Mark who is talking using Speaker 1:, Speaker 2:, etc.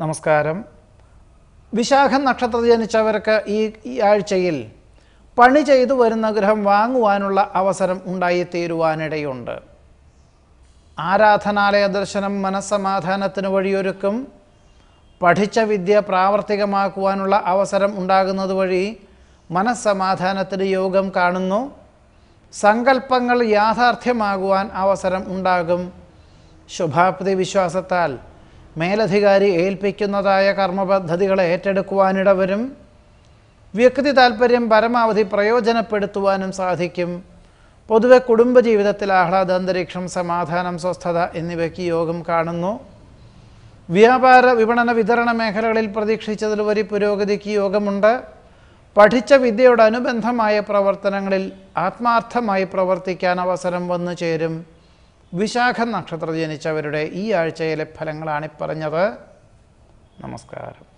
Speaker 1: നമസ്കാരം വിശാഖം നക്ഷത്രത്തിൽ ജനിച്ചവർക്ക് ഈ ഈ ആഴ്ചയിൽ പണി ചെയ്തു വരുന്ന ഗ്രഹം വാങ്ങുവാനുള്ള അവസരം ഉണ്ടായിത്തീരുവാനിടയുണ്ട് ആരാധനാലയ ദർശനം മനസ്സമാധാനത്തിന് വഴിയൊരുക്കും പഠിച്ച വിദ്യ പ്രാവർത്തികമാക്കുവാനുള്ള അവസരം ഉണ്ടാകുന്നത് വഴി മനസ്സമാധാനത്തിന് യോഗം കാണുന്നു സങ്കല്പങ്ങൾ യാഥാർത്ഥ്യമാകുവാൻ അവസരം ഉണ്ടാകും ശുഭാപ്തി വിശ്വാസത്താൽ മേലധികാരി ഏൽപ്പിക്കുന്നതായ കർമ്മപദ്ധതികളെ ഏറ്റെടുക്കുവാനിടവരും വ്യക്തി താൽപ്പര്യം പരമാവധി പ്രയോജനപ്പെടുത്തുവാനും സാധിക്കും പൊതുവെ കുടുംബജീവിതത്തിൽ അന്തരീക്ഷം സമാധാനം സ്വസ്ഥത എന്നിവയ്ക്ക് യോഗം കാണുന്നു വ്യാപാര വിപണന വിതരണ മേഖലകളിൽ പ്രതീക്ഷിച്ചതിലുപരി പുരോഗതിക്ക് യോഗമുണ്ട് പഠിച്ച വിദ്യയോടനുബന്ധമായ പ്രവർത്തനങ്ങളിൽ ആത്മാർത്ഥമായി പ്രവർത്തിക്കാൻ അവസരം വന്നു ചേരും വിശാഖ നക്ഷത്ര ജനിച്ചവരുടെ ഈ ആഴ്ചയിലെ ഫലങ്ങളാണ് പറഞ്ഞത് നമസ്കാരം